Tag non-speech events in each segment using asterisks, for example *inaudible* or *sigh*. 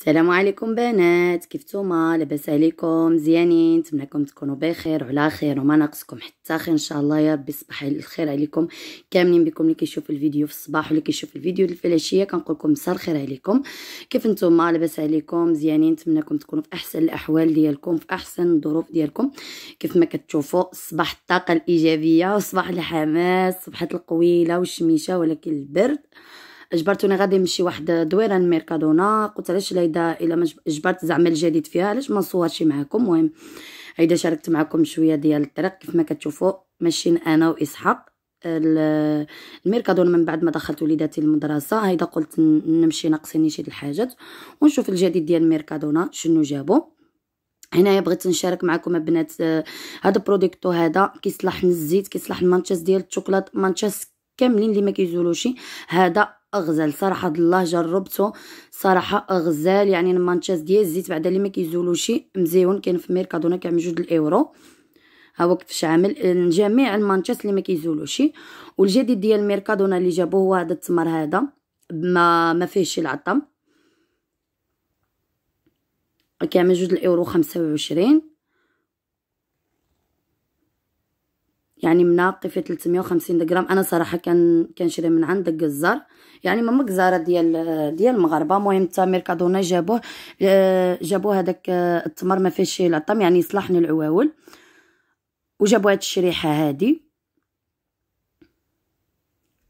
السلام عليكم بنات نتوما لاباس عليكم مزيانين نتمنىكم تكونوا بخير وعلى خير وما ناقصكم حتى خير ان شاء الله يا ربي صباح الخير عليكم كاملين بكم اللي كيشوف الفيديو في الصباح واللي كيشوف الفيديو في العشيه كنقول لكم مساء الخير عليكم كيف نتوما لاباس عليكم مزيانين نتمنىكم تكونوا في احسن الاحوال ديالكم في احسن الظروف ديالكم كيف ما كتشوفوا صباح الطاقه الايجابيه وصباح الحماس صباح القويله والشميشه ولكن البرد جبرتوني غادي نمشي واحد دويره لميركادونا قلت علاش ليدا الا ما جبرت زعما الجديد فيها علاش ما نصورش معكم المهم هيدا شاركت معكم شويه ديال الطريق كيف ما كتشوفوا ماشيين انا واسحاق الميركادون من بعد ما دخلت وليداتي المدرسه هيدا قلت نمشي ناقصيني شي الحاجات ونشوف الجديد ديال ميركادونا شنو جابو هنايا بغيت نشارك معكم البنات هذا آه، بروديكتو هذا كيصلح للزيت كيصلح المانشاس ديال الشوكولات مانشاس كاملين اللي ما كيزولوش هذا اغزال صراحه الله جربته صراحه اغزال يعني المانشاز ديال الزيت بعدا اللي ما كيزولوش مزيون كاين في ميركادونا كيعمل جوج الاورو ها هو كيفاش عامل جميع المانشاز اللي ما كيزولوش والجديد ديال ميركادونا اللي جابوه هو هذا التمر هذا ما ما فيهش العظم كيعمل جوج الاورو 25 يعني مناقي في 350 غرام انا صراحه كان كنشري من عند الجزار يعني ماما جزاره ديال ديال المغاربه المهم حتى ميركادونا جابوه آه، جابوه هذاك آه، التمر ما فيهش العطم يعني يصلحني العواول وجابوا هاد الشريحه هادي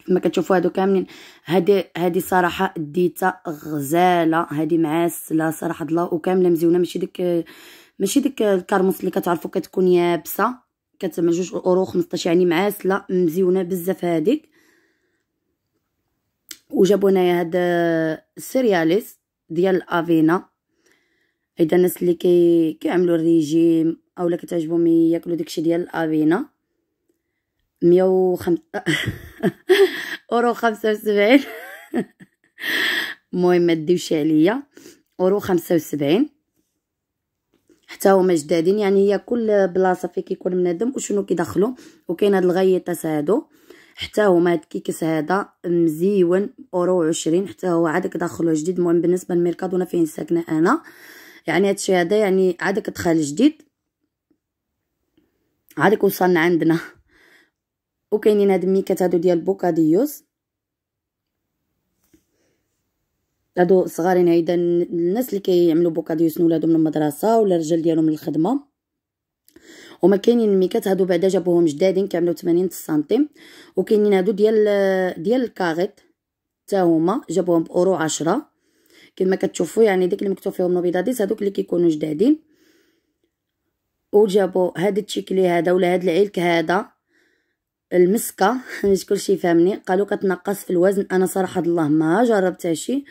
كما كتشوفوا هادو كاملين هادي هادي صراحه ديتها غزاله هادي معسله صراحه الله وكامله مزيونه ماشي ديك ماشي ديك الكرموس اللي كتعرفوا كتكون يابسه كتسمى جوج اورو 15 يعني معاسله مزيونه بزاف هذيك وجابوا هنايا هذا السيرياليس ديال الافينا اذا الناس اللي كي كيعملوا الريجيم اولا كتعجبهم ياكلوا داكشي ديال الافينا 105 *laughs* اورو 75 *laughs* المهم ما ديوش عليا اورو 75 حتى هما جدادين يعني هي كل بلاصه فين كيكون منادم وشنو كيدخلو وكاين هاد الغيطاس هادو حتى هما هاد الكيكس هذا مزيون اورو عشرين حتى هو عاد كدخلو جديد المهم بالنسبه للميركادونا فين ساكنه انا يعني هادشي هذا يعني عاد كدخل جديد عاد وصلنا عندنا وكاينين هاد الميكات هادو ديال بوكاديوس هادو صغارين هيدا الناس اللي كيعملوا بوكاديو يسنوا ولادهم من المدرسه ولا الرجال ديالهم للخدمه وما كاينين الميكات هادو بعدا جابوهم جدادين كيعملوا 80 سنتيم وكاينين هادو ديال ديال الكاغيط حتى هما جابوهم باورو 10 كما كتشوفوا يعني ديك اللي مكتوب فيهم نوبيداديس هادوك اللي كيكونوا جدادين وجابوا هاد التشيكلي هذا ولا هاد العلك هذا المسكه *laughs* مش كلشي فاهمني قالوا كتنقص في الوزن انا صراحه الله ما جربتها شي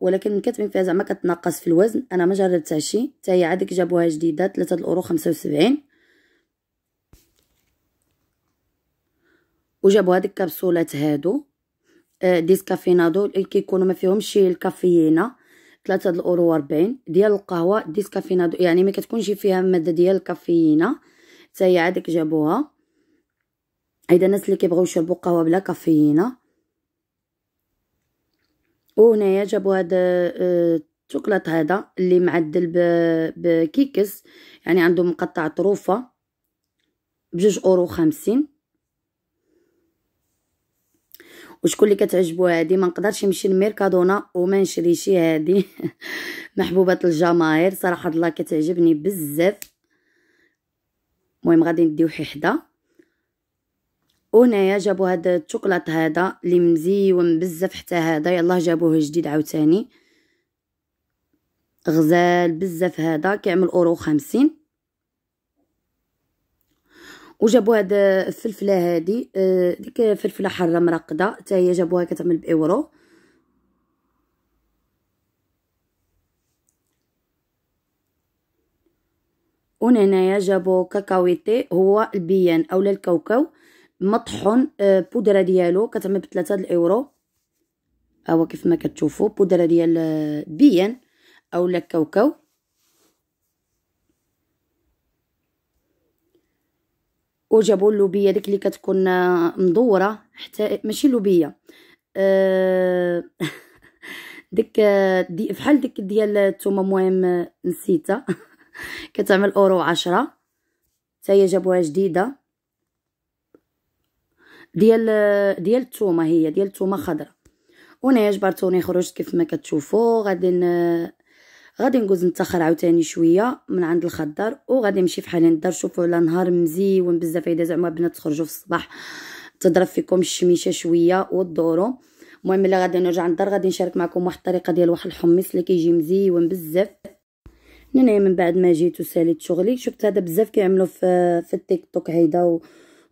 ولكن كاتبين فيها زعما كتنقص في الوزن انا ما جربتها شي حتى هي عادك جابوها جديده 3 الاورو 75 وجابوا هذيك الكبسولات هادو آه، ديسكافينادو اللي كيكونوا ما فيهمش الكافيينه 3 الاورو 40 ديال القهوه ديسكافينادو يعني ما كتكونش فيها ماده ديال الكافيينه حتى هي عادك جابوها ايضا الناس اللي كيبغيو يشربوا قهوه بلا كافيينه وهنا جابوا هذا الشوكولات آه، هذا اللي معدل بكيكس يعني عنده مقطع طروفه بجوج اورو خمسين وشكون اللي كتعجبو هادي ما نقدرش نمشي لميركادونا وما نشريش هادي *laughs* محبوبه الجماهير صراحه الله كتعجبني بزاف المهم غادي نديو حي حدا وهنا جابوا هاد الشوكولاط هذا اللي مزيون بزاف حتى هذا يلاه جابوه جديد عاوتاني غزال بزاف هذا كيعمل اورو خمسين وجابوا هاد الفلفله هادي آه، ديك فلفله حاره مرقده حتى هي جابوها كتعمل باورو وهنايا جابوا كاكاويتي هو البيان اولا الكاوكاو مطحون آه، بودره ديالو كتعمل ب 3 الاورو هو كيف ما كتشوفوا بودره ديال آه، بيان اولا كاوكاو وجابوا اللوبيه ديك اللي كتكون آه، مدوره حتى ماشي لوبيه أه *laughs* ديك دي فحال ديك ديال الثومه المهم نسيتها *laughs* كتعمل اورو عشرة حتى هي جابوها جديده ديال ديال الثومه هي ديال الثومه خضراء ونعيش بارتوني خرجت كيف ما كتشوفوا غادي غادي نجوز نتاخر عاوتاني شويه من عند الخضر وغادي نمشي فحال الدار شوفوا على نهار مزيون بزاف اذا زعما بنات تخرجوا في الصباح تضرب فيكم الشميشه شويه والدورو المهم اللي غادي نرجع للدار غادي نشارك معكم واحد الطريقه ديال واحد الحمص اللي كيجي مزيون بزاف انا من بعد ما جيت وساليت شغلي شفت هذا بزاف كيعملوا في في التيك توك هيدا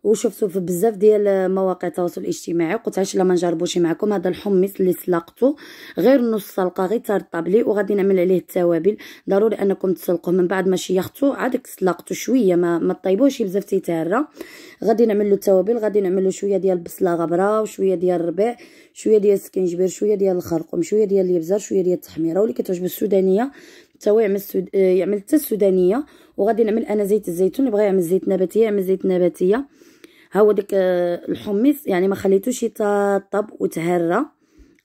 وشفتو في بزاف ديال مواقع التواصل الاجتماعي قلت علاش ما نجربوش معكم هذا الحمص اللي سلقته غير نص سلقه غير ترطب لي وغادي نعمل عليه التوابل ضروري انكم تسلقوه من بعد ما شيختو عاد سلقته شويه ما ما طيبوش بزاف تيتهرى غادي نعمل له التوابل غادي نعمل له شويه ديال البصله غبره وشويه ديال الربيع شويه ديال السكنجبير شويه ديال الخرقوم شويه ديال الابزار شويه ديال التحميره واللي كتعجب السودانيه توا يعمل السود... يعمل حتى السودانيه وغادي نعمل انا زيت الزيتون اللي بغى يعمل زيت نباتيه يعمل زيت نباتيه هو داك آه، الحمص يعني ما خليتوش يطاب وتهرى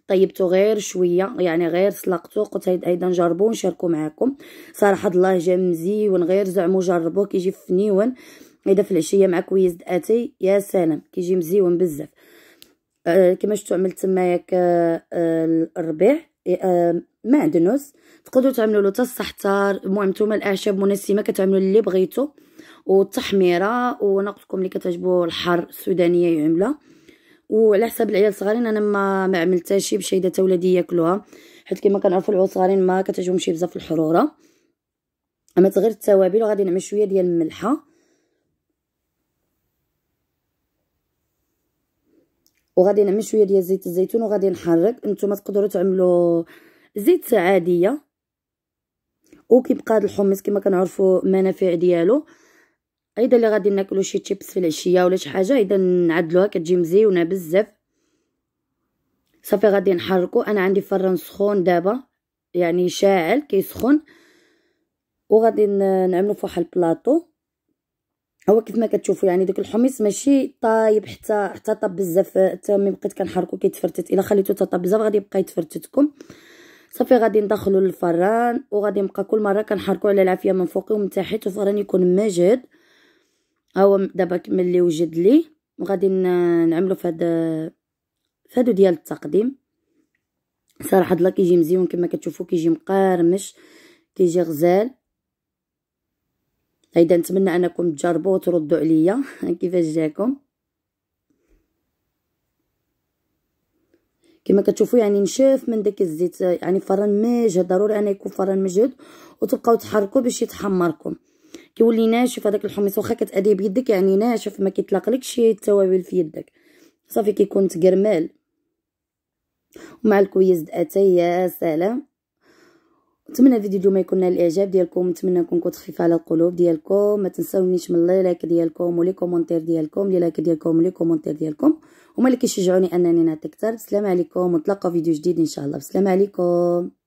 طيبته غير شويه يعني غير سلقته قلت ايضا جربوه ونشاركوا معكم صراحه الله جا مزيون غير زعمو جربوه كيجي فنيون اذا في العشيه مع كويس اتاي يا سلام كيجي مزيون بزاف آه كما شفتوا عملت تماياك آه،, آه الربيع آه معدنوس تقدروا تعملوا له حتى الصحتار المهم نتوما الاعشاب منسمه كتعملوا اللي بغيتو والتحميره ونقول لكم اللي كتعجبو الحر السودانيه يعملها وعلى حساب العيال الصغارين انا ما ما عملتهاش شي اذا تا ولادي ياكلوها حيت كما كنعرفوا العيال الصغارين ما كتعجبهمش بزاف الحروره اما غير التوابل وغادي نعمل شويه ديال الملحه وغادي نعمل شويه ديال زيت الزيتون وغادي نحرك نتوما تقدروا تعملوا زيت عاديه وكيبقى هذا الحمص كما كنعرفوا منافع ديالو اذا اللي غادي ناكلو شي تشيبس في العشيه ولا شي حاجه اذا نعدلوها كتجي مزيونه بزاف صافي غادي نحركو انا عندي فران سخون دابا يعني شاعل كيسخن وغادي نعملو فواحد البلاطو هو كيف ما كتشوفوا يعني داك الحميص ماشي طايب حتى حتى طاب بزاف حتى ملي بقيت كنحركو كيتفرتت الا خليتو حتى طاب بزاف غادي يبقى يتفرتتكم صافي غادي ندخلو للفران وغادي نبقى كل مره كنحركو على العافيه من فوق ومن تحت الفران يكون مجهد ها هو دابا ملي وجد ليه غادي نعملو فهاد فهادو ديال التقديم صراحه الله كيجي مزيون كما كتشوفوا كيجي مقرمش كيجي غزال هيدا نتمنى انكم تجربوه وتردوا عليا *laughs* كيفاش جاكم كما كتشوفوا يعني نشاف من داك الزيت يعني فرن مجهد ضروري انا يكون فرن مجهد وتبقاو تحركوا باش يتحمركم كيولي ناشف هذاك الحميص واخا كتأديه بيدك يعني ناشف ما كيطلقلكش التوابل في يدك صافي كيكون تكرمال ومع الكويز اتاي يا سلام نتمنى الفيديو اليوم يكون نال الاعجاب ديالكم نتمنى نكون كنت خفيفه على القلوب ديالكم ما تنساونيش من اللايك ديالكم ولي كومونتير ديالكم لي لايك ديالكم ولي كومونتير ديالكم هما اللي كيشجعوني انني نعطي اكثر السلام عليكم ونتلاقاو فيديو جديد ان شاء الله السلام عليكم